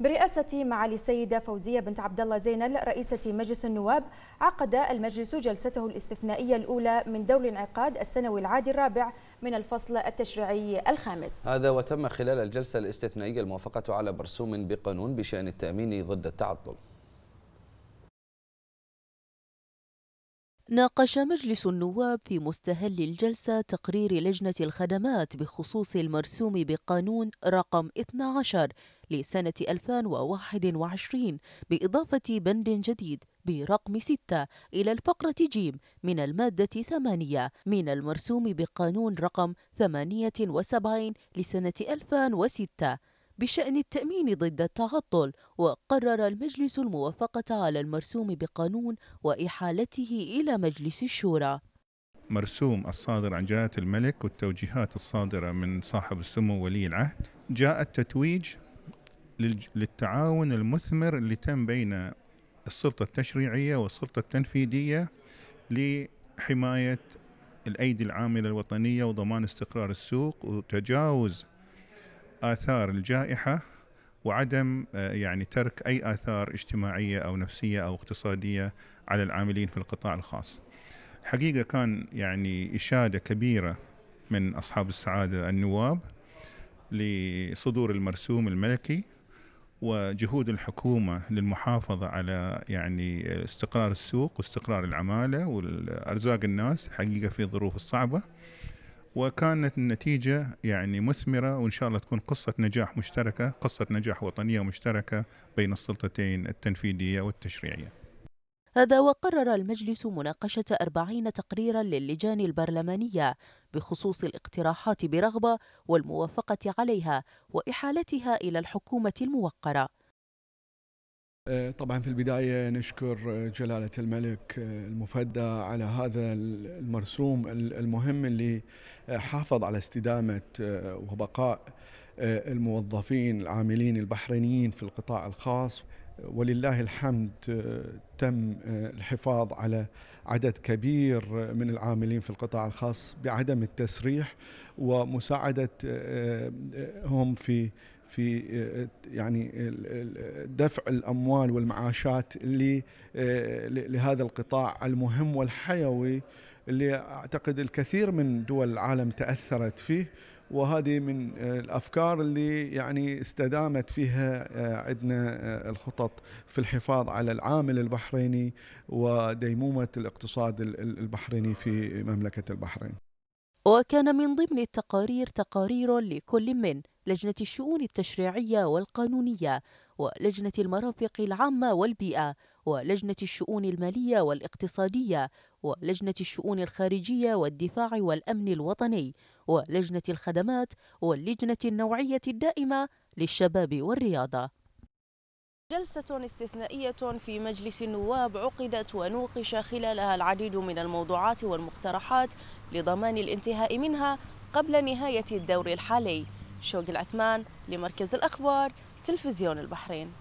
برئاسة معالي السيدة فوزية بنت عبد الله زينل رئيسة مجلس النواب عقد المجلس جلسته الاستثنائية الأولى من دور الانعقاد السنوي العادي الرابع من الفصل التشريعي الخامس هذا وتم خلال الجلسة الاستثنائية الموافقة على مرسوم بقانون بشأن التأمين ضد التعطل ناقش مجلس النواب في مستهل الجلسة تقرير لجنة الخدمات بخصوص المرسوم بقانون رقم 12 لسنة 2021 بإضافة بند جديد برقم 6 إلى الفقرة ج من المادة 8 من المرسوم بقانون رقم 78 لسنة 2006 بشأن التأمين ضد التعطل وقرر المجلس الموافقة على المرسوم بقانون وإحالته إلى مجلس الشورى مرسوم الصادر عن جلالة الملك والتوجيهات الصادرة من صاحب السمو ولي العهد جاء التتويج للتعاون المثمر اللي تم بين السلطة التشريعية والسلطة التنفيذية لحماية الأيدي العاملة الوطنية وضمان استقرار السوق وتجاوز آثار الجائحة وعدم آه، يعني ترك أي آثار اجتماعية أو نفسية أو اقتصادية على العاملين في القطاع الخاص حقيقة كان يعني إشادة كبيرة من أصحاب السعادة النواب لصدور المرسوم الملكي وجهود الحكومة للمحافظة على يعني استقرار السوق واستقرار العمالة وارزاق الناس الحقيقة في ظروف الصعبة وكانت النتيجة يعني مثمرة وإن شاء الله تكون قصة نجاح مشتركة قصة نجاح وطنية مشتركة بين السلطتين التنفيذية والتشريعية هذا وقرر المجلس مناقشة أربعين تقريرا للجان البرلمانية بخصوص الاقتراحات برغبة والموافقة عليها وإحالتها إلى الحكومة الموقرة آه، طبعا في البداية نشكر آه، جلالة الملك آه، المفدى على هذا المرسوم المهم اللي حافظ على استدامة وبقاء الموظفين العاملين البحرينيين في القطاع الخاص ولله الحمد آه، تم آه، الحفاظ على عدد كبير من العاملين في القطاع الخاص بعدم التسريح ومساعده آه، هم في في يعني دفع الاموال والمعاشات لهذا القطاع المهم والحيوي اللي اعتقد الكثير من دول العالم تاثرت فيه وهذه من آه، الافكار اللي يعني استدامت فيها آه، عندنا آه، الخطط في الحفاظ على العامل البحريني وديمومه الاقتصاد البحريني في مملكه البحرين. وكان من ضمن التقارير تقارير لكل من لجنه الشؤون التشريعيه والقانونيه ولجنة المرافق العامة والبيئة ولجنة الشؤون المالية والاقتصادية ولجنة الشؤون الخارجية والدفاع والأمن الوطني ولجنة الخدمات واللجنة النوعية الدائمة للشباب والرياضة جلسة استثنائية في مجلس النواب عقدت ونوقش خلالها العديد من الموضوعات والمقترحات لضمان الانتهاء منها قبل نهاية الدور الحالي شوق العثمان لمركز الأخبار تلفزيون البحرين